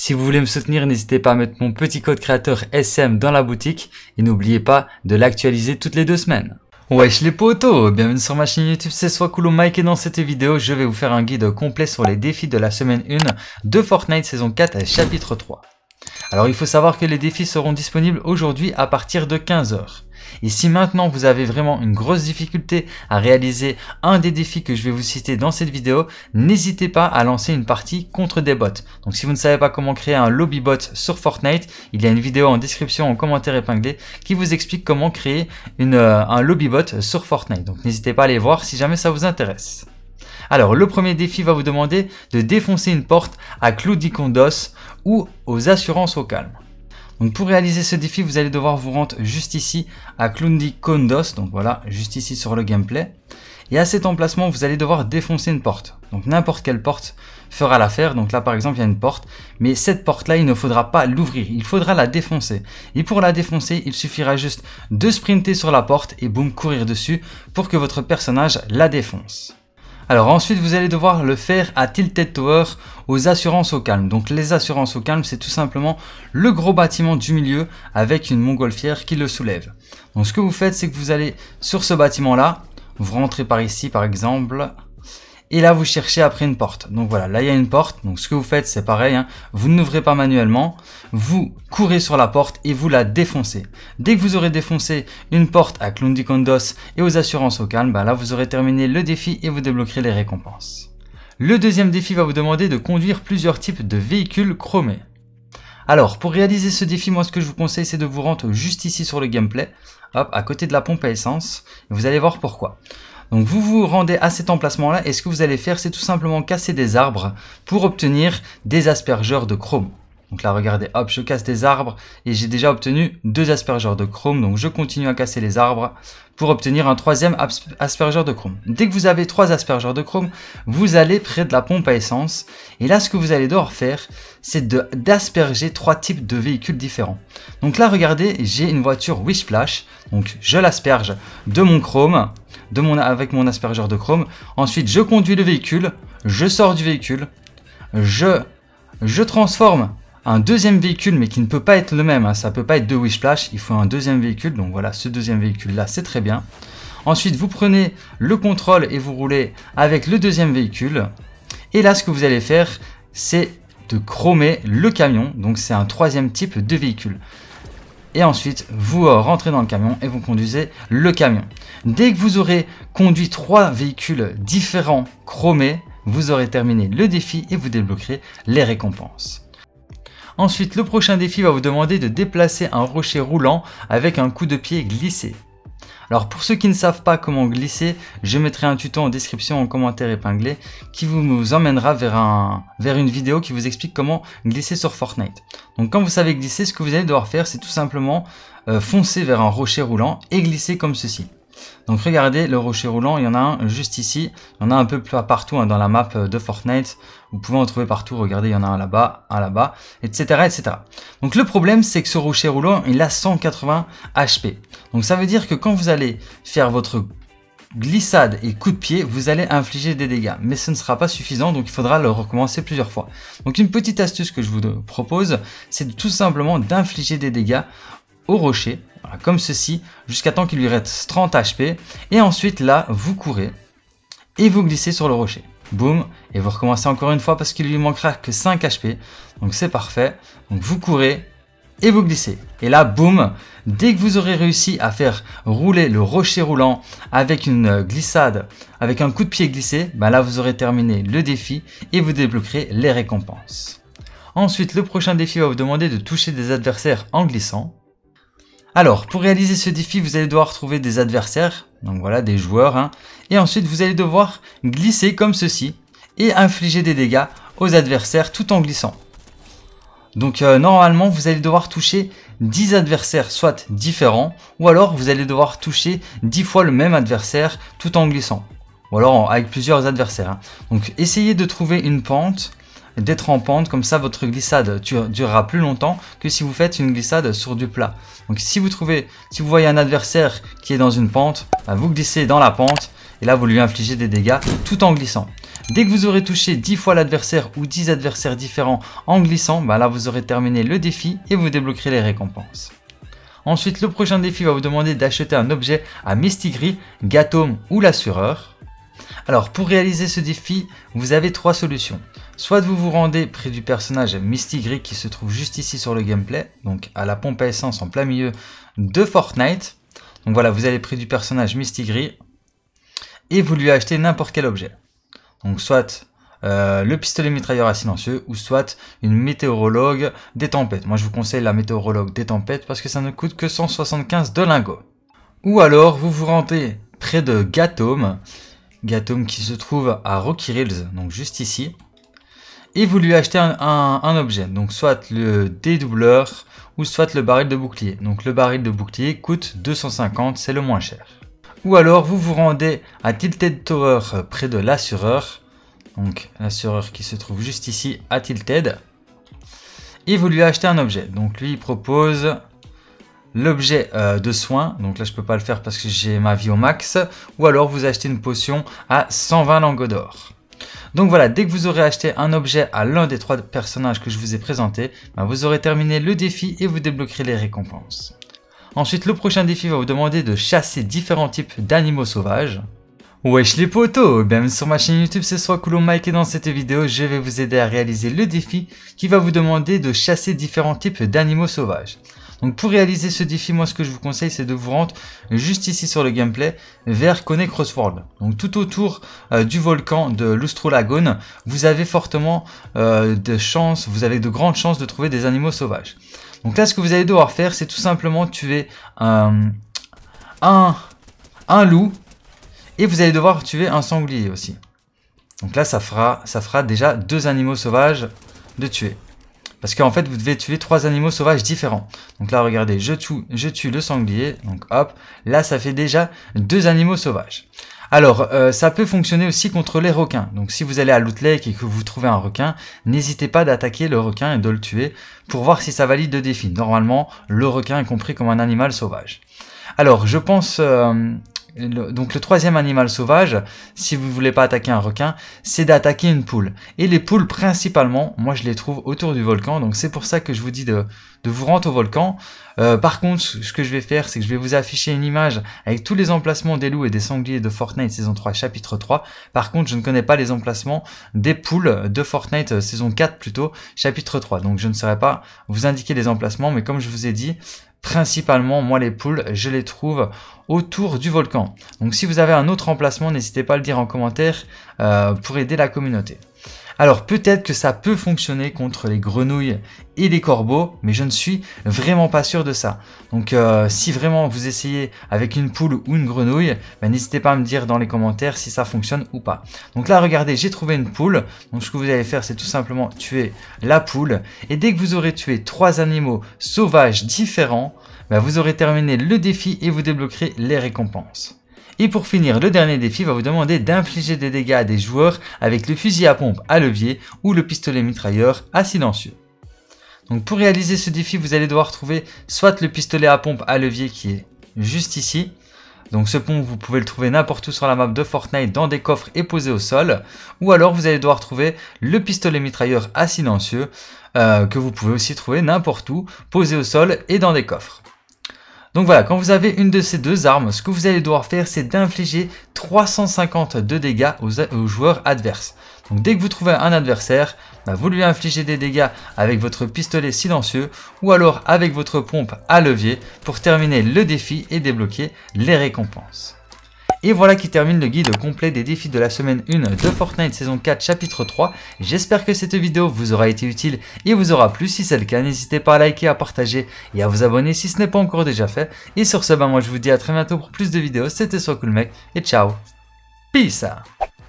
Si vous voulez me soutenir, n'hésitez pas à mettre mon petit code créateur SM dans la boutique et n'oubliez pas de l'actualiser toutes les deux semaines. Wesh les potos, bienvenue sur ma chaîne YouTube, c'est soit Mike et dans cette vidéo, je vais vous faire un guide complet sur les défis de la semaine 1 de Fortnite saison 4 chapitre 3. Alors il faut savoir que les défis seront disponibles aujourd'hui à partir de 15h. Et si maintenant vous avez vraiment une grosse difficulté à réaliser un des défis que je vais vous citer dans cette vidéo, n'hésitez pas à lancer une partie contre des bots. Donc si vous ne savez pas comment créer un lobby bot sur Fortnite, il y a une vidéo en description, en commentaire épinglé, qui vous explique comment créer euh, un lobby bot sur Fortnite. Donc n'hésitez pas à aller voir si jamais ça vous intéresse. Alors le premier défi va vous demander de défoncer une porte à Clou d'Icondos ou aux assurances au calme. Donc pour réaliser ce défi, vous allez devoir vous rendre juste ici à Clundy Kondos, donc voilà, juste ici sur le gameplay. Et à cet emplacement, vous allez devoir défoncer une porte. Donc n'importe quelle porte fera l'affaire. Donc là, par exemple, il y a une porte. Mais cette porte-là, il ne faudra pas l'ouvrir. Il faudra la défoncer. Et pour la défoncer, il suffira juste de sprinter sur la porte et boum, courir dessus pour que votre personnage la défonce. Alors ensuite, vous allez devoir le faire à Tilted Tower aux assurances au calme. Donc les assurances au calme, c'est tout simplement le gros bâtiment du milieu avec une montgolfière qui le soulève. Donc ce que vous faites, c'est que vous allez sur ce bâtiment là, vous rentrez par ici par exemple, et là vous cherchez après une porte. Donc voilà, là il y a une porte, donc ce que vous faites c'est pareil, hein. vous n'ouvrez pas manuellement, vous courez sur la porte et vous la défoncez. Dès que vous aurez défoncé une porte à Clondicondos Condos et aux assurances au calme, bah là vous aurez terminé le défi et vous débloquerez les récompenses. Le deuxième défi va vous demander de conduire plusieurs types de véhicules chromés. Alors, pour réaliser ce défi, moi ce que je vous conseille, c'est de vous rendre juste ici sur le gameplay, hop, à côté de la pompe à essence, vous allez voir pourquoi. Donc vous vous rendez à cet emplacement-là et ce que vous allez faire, c'est tout simplement casser des arbres pour obtenir des aspergeurs de chrome. Donc là, regardez, hop, je casse des arbres et j'ai déjà obtenu deux aspergeurs de chrome. Donc je continue à casser les arbres pour obtenir un troisième aspergeur de chrome. Dès que vous avez trois aspergeurs de chrome, vous allez près de la pompe à essence. Et là, ce que vous allez devoir faire, c'est d'asperger trois types de véhicules différents. Donc là, regardez, j'ai une voiture Wishplash. Donc je l'asperge de mon chrome de avec mon aspergeur de chrome. Ensuite, je conduis le véhicule, je sors du véhicule, je, je transforme un deuxième véhicule, mais qui ne peut pas être le même. ça hein. Ça peut pas être deux Wishplash, il faut un deuxième véhicule. Donc voilà, ce deuxième véhicule-là, c'est très bien. Ensuite, vous prenez le contrôle et vous roulez avec le deuxième véhicule. Et là, ce que vous allez faire, c'est de chromer le camion. Donc c'est un troisième type de véhicule et ensuite vous euh, rentrez dans le camion et vous conduisez le camion. Dès que vous aurez conduit trois véhicules différents chromés, vous aurez terminé le défi et vous débloquerez les récompenses. Ensuite, le prochain défi va vous demander de déplacer un rocher roulant avec un coup de pied glissé. Alors pour ceux qui ne savent pas comment glisser, je mettrai un tuto en description en commentaire épinglé qui vous, emmènera vers, un, vers une vidéo qui vous explique comment glisser sur Fortnite. Donc quand vous savez glisser, ce que vous allez devoir faire, c'est tout simplement euh, foncer vers un rocher roulant et glisser comme ceci. Donc regardez le rocher roulant, il y en a un juste ici, il y en a un peu plus partout hein, dans la map euh, de Fortnite, vous pouvez en trouver partout, regardez il y en a un là-bas, un là-bas, etc., etc. Donc le problème c'est que ce rocher roulant il a 180 HP, donc ça veut dire que quand vous allez faire votre glissade et coup de pied, vous allez infliger des dégâts. Mais ce ne sera pas suffisant, donc il faudra le recommencer plusieurs fois. Donc une petite astuce que je vous propose, c'est tout simplement d'infliger des dégâts au rocher comme ceci, jusqu'à temps qu'il lui reste 30 HP. Et ensuite, là, vous courez et vous glissez sur le rocher. Boum, et vous recommencez encore une fois parce qu'il lui manquera que 5 HP. Donc c'est parfait. Donc vous courez et vous glissez. Et là, boum, dès que vous aurez réussi à faire rouler le rocher roulant avec une glissade, avec un coup de pied glissé, bah là vous aurez terminé le défi et vous débloquerez les récompenses. Ensuite, le prochain défi va vous demander de toucher des adversaires en glissant. Alors, pour réaliser ce défi, vous allez devoir trouver des adversaires, donc voilà, des joueurs, hein. et ensuite vous allez devoir glisser comme ceci et infliger des dégâts aux adversaires tout en glissant. Donc euh, normalement, vous allez devoir toucher 10 adversaires soit différents, ou alors vous allez devoir toucher 10 fois le même adversaire tout en glissant. Ou alors avec plusieurs adversaires. Hein. Donc essayez de trouver une pente d'être en pente, comme ça votre glissade durera plus longtemps que si vous faites une glissade sur du plat. Donc si vous trouvez, si vous voyez un adversaire qui est dans une pente, bah, vous glissez dans la pente et là vous lui infligez des dégâts tout en glissant. Dès que vous aurez touché 10 fois l'adversaire ou 10 adversaires différents en glissant, bah là vous aurez terminé le défi et vous débloquerez les récompenses. Ensuite, le prochain défi va vous demander d'acheter un objet à gris Gatome ou l'assureur. Alors pour réaliser ce défi, vous avez trois solutions. Soit vous vous rendez près du personnage Gris qui se trouve juste ici sur le gameplay, donc à la pompe à essence en plein milieu de Fortnite. Donc voilà, vous allez près du personnage Mistigris et vous lui achetez n'importe quel objet. Donc soit euh, le pistolet mitrailleur à silencieux ou soit une météorologue des tempêtes. Moi je vous conseille la météorologue des tempêtes parce que ça ne coûte que 175 de lingots. Ou alors vous vous rendez près de Gatome, Gatome qui se trouve à Rocky Rills, donc juste ici et vous lui achetez un, objet, donc soit le dédoubleur ou soit le baril de bouclier. Donc le baril de bouclier coûte 250, c'est le moins cher. Ou alors vous vous rendez à Tilted Tower euh, près de l'assureur, donc l'assureur qui se trouve juste ici à Tilted, et vous lui achetez un objet. Donc lui il propose l'objet euh, de soins. donc là je peux pas le faire parce que j'ai ma vie au max, ou alors vous achetez une potion à 120 langues d'or. Donc voilà, dès que vous aurez acheté un objet à l'un des trois personnages que je vous ai présenté ben vous aurez terminé le défi et vous débloquerez les récompenses. Ensuite, le prochain défi va vous demander de chasser différents types d'animaux sauvages. Wesh les potos Bienvenue sur ma chaîne YouTube, c'est soit Coulomb Mike et dans cette vidéo, je vais vous aider à réaliser le défi qui va vous demander de chasser différents types d'animaux sauvages. Donc pour réaliser ce défi, moi ce que je vous conseille c'est de vous rendre juste ici sur le gameplay vers cross Crossworld. Donc tout autour euh, du volcan de l'Oustrolagone, vous avez fortement euh, de chances, vous avez de grandes chances de trouver des animaux sauvages. Donc là ce que vous allez devoir faire c'est tout simplement tuer euh, un, un loup et vous allez devoir tuer un sanglier aussi. Donc là ça fera, ça fera déjà deux animaux sauvages de tuer. Parce qu'en fait, vous devez tuer trois animaux sauvages différents. Donc là, regardez, je tue, je tue le sanglier. Donc hop, là, ça fait déjà deux animaux sauvages. Alors, euh, ça peut fonctionner aussi contre les requins. Donc si vous allez à l'Outlake et que vous trouvez un requin, n'hésitez pas d'attaquer le requin et de le tuer pour voir si ça valide le défi. Normalement, le requin est compris comme un animal sauvage. Alors, je pense... Euh, donc le troisième animal sauvage, si vous ne voulez pas attaquer un requin, c'est d'attaquer une poule. Et les poules, principalement, moi je les trouve autour du volcan, donc c'est pour ça que je vous dis de, de vous rendre au volcan. Euh, par contre, ce que je vais faire, c'est que je vais vous afficher une image avec tous les emplacements des loups et des sangliers de Fortnite saison 3, chapitre 3. Par contre, je ne connais pas les emplacements des poules de Fortnite euh, saison 4 plutôt, chapitre 3. Donc je ne saurais pas vous indiquer les emplacements, mais comme je vous ai dit, Principalement, moi, les poules, je les trouve autour du volcan. Donc si vous avez un autre emplacement, n'hésitez pas à le dire en commentaire euh, pour aider la communauté. Alors peut-être que ça peut fonctionner contre les grenouilles et les corbeaux, mais je ne suis vraiment pas sûr de ça. Donc euh, si vraiment vous essayez avec une poule ou une grenouille, bah, n'hésitez pas à me dire dans les commentaires si ça fonctionne ou pas. Donc là regardez, j'ai trouvé une poule. Donc ce que vous allez faire c'est tout simplement tuer la poule. Et dès que vous aurez tué trois animaux sauvages différents, bah, vous aurez terminé le défi et vous débloquerez les récompenses. Et pour finir, le dernier défi va vous demander d'infliger des dégâts à des joueurs avec le fusil à pompe à levier ou le pistolet mitrailleur à silencieux. Donc pour réaliser ce défi, vous allez devoir trouver soit le pistolet à pompe à levier qui est juste ici. Donc ce pompe, vous pouvez le trouver n'importe où sur la map de Fortnite dans des coffres et posé au sol. Ou alors vous allez devoir trouver le pistolet mitrailleur à silencieux euh, que vous pouvez aussi trouver n'importe où, posé au sol et dans des coffres. Donc voilà, quand vous avez une de ces deux armes, ce que vous allez devoir faire, c'est d'infliger 350 de dégâts aux, joueurs adverses. Donc dès que vous trouvez un adversaire, bah, vous lui infligez des dégâts avec votre pistolet silencieux ou alors avec votre pompe à levier pour terminer le défi et débloquer les récompenses. Et voilà qui termine le guide complet des défis de la semaine 1 de Fortnite saison 4 chapitre 3. J'espère que cette vidéo vous aura été utile et vous aura plu. Si c'est le cas, n'hésitez pas à liker, à partager et à vous abonner si ce n'est pas encore déjà fait. Et sur ce, ben moi je vous dis à très bientôt pour plus de vidéos. C'était Soit Cool Mec et ciao. Peace